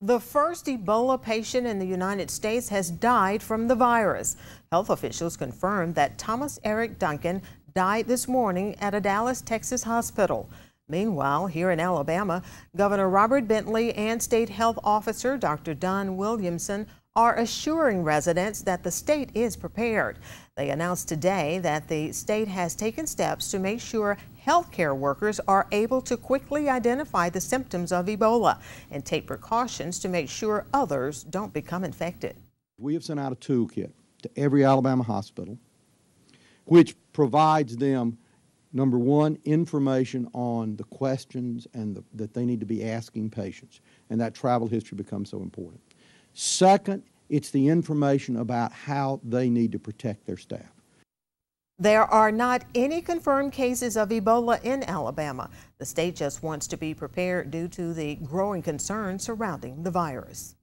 The first Ebola patient in the United States has died from the virus. Health officials confirmed that Thomas Eric Duncan died this morning at a Dallas, Texas hospital. Meanwhile, here in Alabama, Governor Robert Bentley and State Health Officer Dr. Don Williamson are assuring residents that the state is prepared. They announced today that the state has taken steps to make sure healthcare workers are able to quickly identify the symptoms of Ebola and take precautions to make sure others don't become infected. We have sent out a toolkit to every Alabama hospital, which provides them number one, information on the questions and the, that they need to be asking patients. And that travel history becomes so important. Second, it's the information about how they need to protect their staff. There are not any confirmed cases of Ebola in Alabama. The state just wants to be prepared due to the growing concern surrounding the virus.